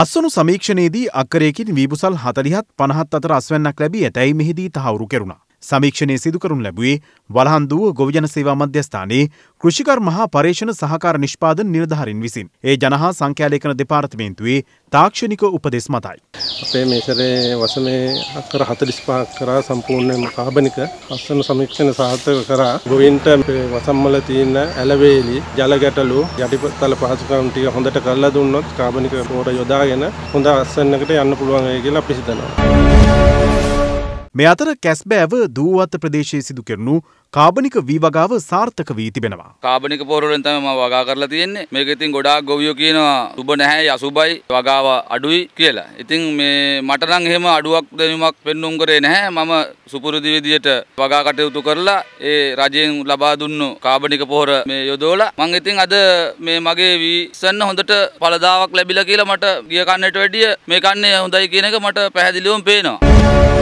අස්වනු සමීක්ෂණයේදී අක්කරයකින් වීබුසල් හතලිහත් පනහත් අතර අස්වැන්නක් ලැබී ඇතැයි මෙහිදී තහවුරු කෙරුණා. සමීක්ෂණය සිදුකරුන් ලැබුවේ වලහන්දුව ගොවිජන සේවා මධ්‍යස්ථානයේ කෘෂිකර්ම හා පර්යේෂණ සහකාර නිෂ්පාදන නිලධාරීන් විසින් ඒ ජනහා සංඛ්‍යාලේඛන දෙපාර්තමේන්තුවේ තාක්ෂණික උපදෙස් මතයි. අපේ මේසරේ වසමේ අක්කර 45ක් කරා සම්පූර්ණයෙන්ම කාබනික අස්සන සමීක්ෂණ සාර්ථක කරා. ගොවින්ට වසම්වල තියෙන ඇලවේලි, ජල ගැටලු, යටිපතල පහසුකම් ටික හොඳට කරලා දුන්නොත් කාබනික කෝර යොදාගෙන හොඳ අස්සන්නකට යන්න පුළුවන් වෙයි කියලා අපි හිතනවා. මේ අතර කැස්බෑව දූවත්ත ප්‍රදේශයේ සිදු කරනු කාබනික වී වගාව සාර්ථක වී තිබෙනවා. කාබනික පෝරලෙන් තමයි මම වගා කරලා තියෙන්නේ. මේක ඉතින් ගොඩාක් ගොවියෝ කියනවා සුබ නැහැ යසුබයි වගාව අඩුයි කියලා. ඉතින් මේ මට නම් එහෙම අඩුවක් දැනුමක් පෙන්වුම් කරේ නැහැ. මම සුපුරුදු විදියට වගා කටයුතු කරලා ඒ රජයෙන් ලබා දුන්නු කාබනික පොහොර මේ යොදවලා මම ඉතින් අද මේ මගේ වීසන්න හොඳට පළදාවක් ලැබිලා කියලා මට ගිය කන්නට වැඩිය මේ කන්නේ හොඳයි කියන එක මට පැහැදිලිවම පේනවා.